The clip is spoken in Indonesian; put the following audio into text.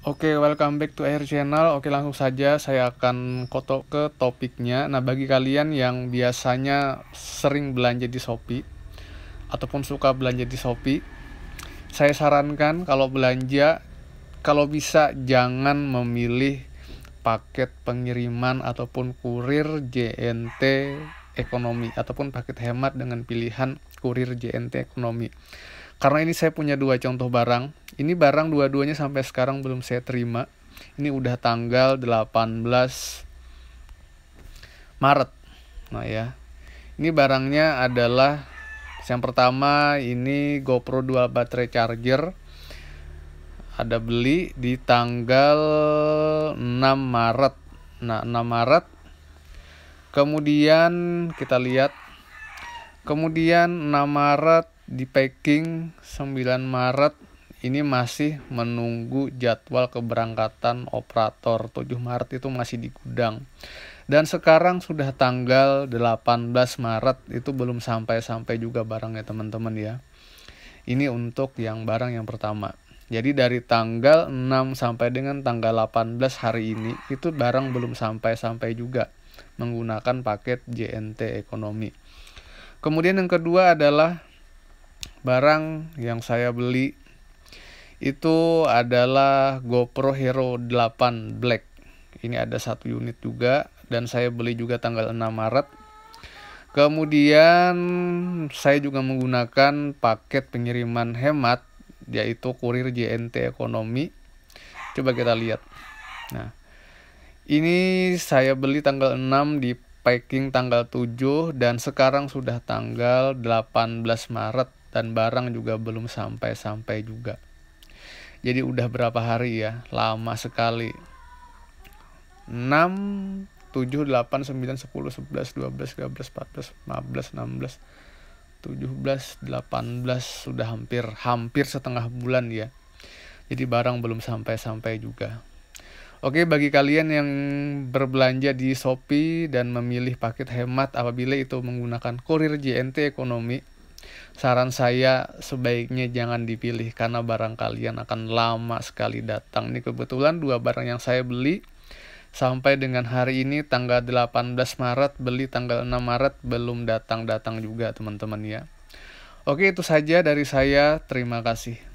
Oke, okay, welcome back to Air Channel. Oke, okay, langsung saja saya akan koto ke topiknya. Nah, bagi kalian yang biasanya sering belanja di Shopee ataupun suka belanja di Shopee, saya sarankan kalau belanja kalau bisa jangan memilih paket pengiriman ataupun kurir JNT ekonomi ataupun paket hemat dengan pilihan kurir JNT ekonomi karena ini saya punya dua contoh barang. Ini barang dua-duanya sampai sekarang belum saya terima. Ini udah tanggal 18 Maret. Nah ya. Ini barangnya adalah yang pertama ini GoPro dual baterai charger. Ada beli di tanggal 6 Maret. Nah, 6 Maret. Kemudian kita lihat Kemudian 6 Maret di packing 9 Maret ini masih menunggu jadwal keberangkatan operator 7 Maret itu masih di gudang dan sekarang sudah tanggal 18 Maret itu belum sampai-sampai juga barangnya teman-teman ya ini untuk yang barang yang pertama jadi dari tanggal 6 sampai dengan tanggal 18 hari ini itu barang belum sampai-sampai juga menggunakan paket JNT ekonomi kemudian yang kedua adalah barang yang saya beli itu adalah GoPro Hero 8 Black. Ini ada satu unit juga dan saya beli juga tanggal 6 Maret. Kemudian saya juga menggunakan paket pengiriman hemat yaitu kurir JNT Ekonomi. Coba kita lihat. Nah, ini saya beli tanggal 6 di packing tanggal 7 dan sekarang sudah tanggal 18 Maret dan barang juga belum sampai-sampai juga. Jadi udah berapa hari ya? Lama sekali. 6 7 8 9 10 11 12 13 14 15 16 17 18 sudah hampir hampir setengah bulan ya. Jadi barang belum sampai-sampai juga. Oke, bagi kalian yang berbelanja di Shopee dan memilih paket hemat apabila itu menggunakan kurir JNT Ekonomi, Saran saya sebaiknya jangan dipilih karena barang kalian akan lama sekali datang. Ini kebetulan dua barang yang saya beli sampai dengan hari ini tanggal 18 Maret beli tanggal 6 Maret belum datang-datang juga teman-teman ya. Oke itu saja dari saya. Terima kasih.